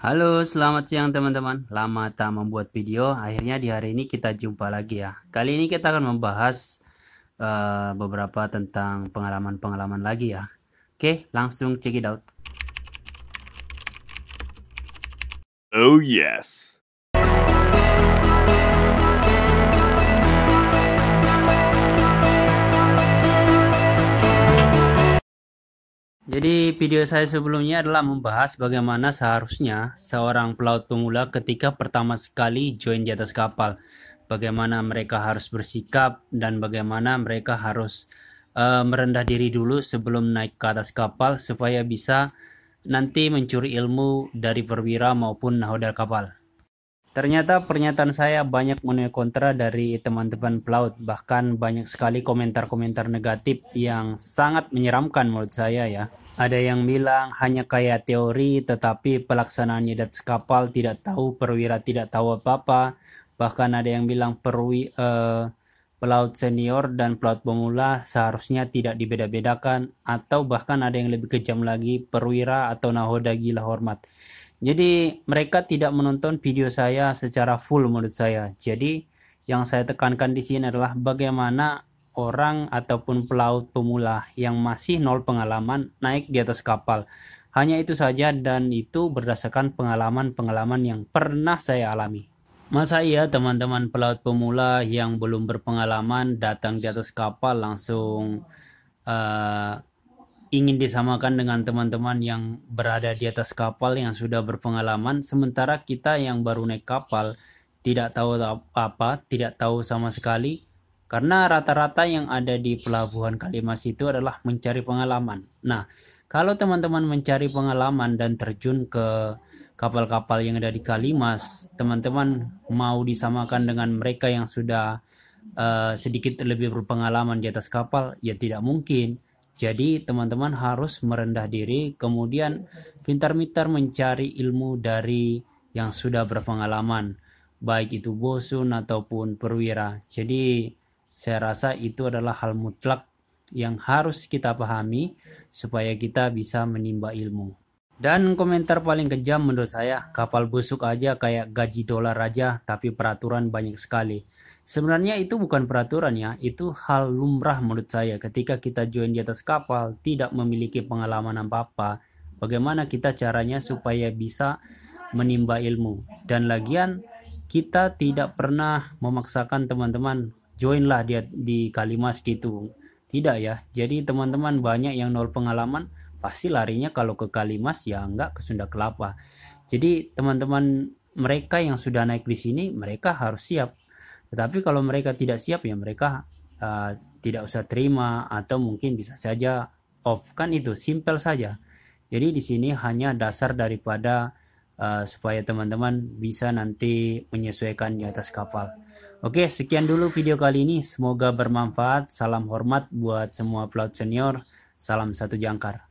Halo, selamat siang teman-teman. Lama tak membuat video, akhirnya di hari ini kita jumpa lagi ya. Kali ini kita akan membahas uh, beberapa tentang pengalaman-pengalaman lagi ya. Oke, langsung check it out. Oh yes. Jadi video saya sebelumnya adalah membahas bagaimana seharusnya seorang pelaut pemula ketika pertama sekali join di atas kapal. Bagaimana mereka harus bersikap dan bagaimana mereka harus uh, merendah diri dulu sebelum naik ke atas kapal supaya bisa nanti mencuri ilmu dari perwira maupun nahoda kapal. Ternyata pernyataan saya banyak menuai kontra dari teman-teman pelaut, bahkan banyak sekali komentar-komentar negatif yang sangat menyeramkan menurut saya ya. Ada yang bilang hanya kayak teori tetapi pelaksanaan nyedat sekapal tidak tahu, perwira tidak tahu apa-apa. Bahkan ada yang bilang perwi, eh, pelaut senior dan pelaut pemula seharusnya tidak dibeda-bedakan atau bahkan ada yang lebih kejam lagi perwira atau nahoda gila hormat. Jadi mereka tidak menonton video saya secara full menurut saya. Jadi yang saya tekankan di sini adalah bagaimana orang ataupun pelaut pemula yang masih nol pengalaman naik di atas kapal. Hanya itu saja dan itu berdasarkan pengalaman-pengalaman yang pernah saya alami. Masa iya teman-teman pelaut pemula yang belum berpengalaman datang di atas kapal langsung uh, ingin disamakan dengan teman-teman yang berada di atas kapal yang sudah berpengalaman sementara kita yang baru naik kapal tidak tahu apa tidak tahu sama sekali karena rata-rata yang ada di pelabuhan Kalimas itu adalah mencari pengalaman. Nah, kalau teman-teman mencari pengalaman dan terjun ke kapal-kapal yang ada di Kalimas, teman-teman mau disamakan dengan mereka yang sudah uh, sedikit lebih berpengalaman di atas kapal, ya tidak mungkin. Jadi teman-teman harus merendah diri, kemudian pintar-pintar mencari ilmu dari yang sudah berpengalaman, baik itu bosun ataupun perwira. Jadi saya rasa itu adalah hal mutlak yang harus kita pahami supaya kita bisa menimba ilmu. Dan komentar paling kejam menurut saya, kapal busuk aja kayak gaji dolar aja tapi peraturan banyak sekali. Sebenarnya itu bukan peraturan ya, itu hal lumrah menurut saya ketika kita join di atas kapal tidak memiliki pengalaman apa-apa. Bagaimana kita caranya supaya bisa menimba ilmu? Dan lagian kita tidak pernah memaksakan teman-teman joinlah di, di Kalimas gitu. Tidak ya. Jadi teman-teman banyak yang nol pengalaman pasti larinya kalau ke Kalimas ya enggak ke Sunda Kelapa. Jadi teman-teman mereka yang sudah naik di sini mereka harus siap tetapi kalau mereka tidak siap ya mereka uh, tidak usah terima atau mungkin bisa saja off kan itu simpel saja. Jadi di sini hanya dasar daripada uh, supaya teman-teman bisa nanti menyesuaikan di atas kapal. Oke, sekian dulu video kali ini. Semoga bermanfaat. Salam hormat buat semua pelaut senior. Salam satu jangkar.